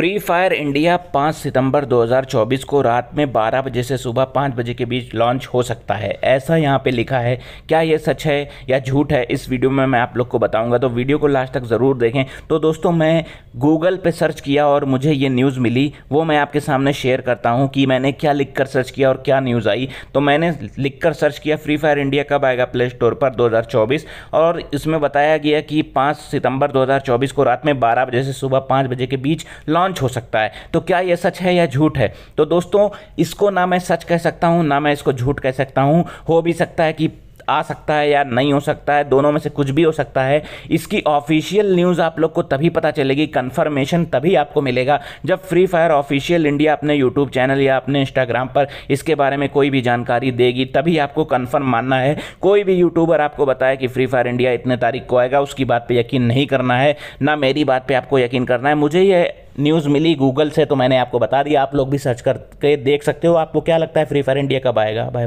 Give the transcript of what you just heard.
free fire India 5 सितंबर 2024 को रात में 12 बजे से सुबह 5 बजे के बीच लॉन्च हो सकता है ऐसा यहाँ पे लिखा है क्या ये सच है या झूठ है इस वीडियो में मैं आप लोग को बताऊंगा तो वीडियो को लास्ट तक ज़रूर देखें तो दोस्तों मैं गूगल पे सर्च किया और मुझे ये न्यूज़ मिली वो मैं आपके सामने शेयर करता हूँ कि मैंने क्या लिख कर सर्च किया और क्या न्यूज़ आई तो मैंने लिख कर सर्च किया फ्री फायर इंडिया कब आएगा प्ले स्टोर पर दो और इसमें बताया गया कि पाँच सितंबर दो को रात में बारह बजे से सुबह पाँच बजे के बीच लॉन्च लॉन्च हो सकता है तो क्या यह सच है या झूठ है तो दोस्तों इसको ना मैं सच कह सकता हूँ ना मैं इसको झूठ कह सकता हूँ हो भी सकता है कि आ सकता है या नहीं हो सकता है दोनों में से कुछ भी हो सकता है इसकी ऑफिशियल न्यूज़ आप लोग को तभी पता चलेगी कन्फर्मेशन तभी आपको मिलेगा जब फ्री फायर ऑफिशियल इंडिया अपने यूट्यूब चैनल या अपने इंस्टाग्राम पर इसके बारे में कोई भी जानकारी देगी तभी आपको कन्फर्म मानना है कोई भी यूट्यूबर आपको बताए कि फ्री फायर इंडिया इतने तारीख को आएगा उसकी बात पर यकीन नहीं करना है ना मेरी बात पर आपको यकीन करना है मुझे ये न्यूज़ मिली गूगल से तो मैंने आपको बता दिया आप लोग भी सर्च करके देख सकते हो आपको क्या लगता है फ्री फायर इंडिया कब आएगा भाई